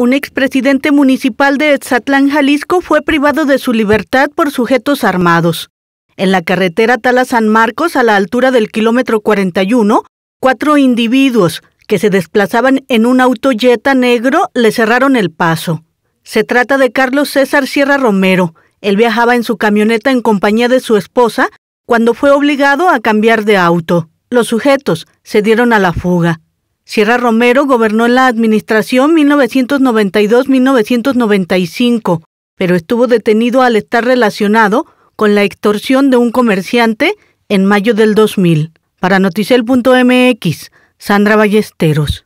Un expresidente municipal de Etzatlán, Jalisco, fue privado de su libertad por sujetos armados. En la carretera Tala San Marcos, a la altura del kilómetro 41, cuatro individuos que se desplazaban en un auto Jetta negro le cerraron el paso. Se trata de Carlos César Sierra Romero. Él viajaba en su camioneta en compañía de su esposa cuando fue obligado a cambiar de auto. Los sujetos se dieron a la fuga. Sierra Romero gobernó en la administración 1992-1995, pero estuvo detenido al estar relacionado con la extorsión de un comerciante en mayo del 2000. Para Noticiel.mx, Sandra Ballesteros.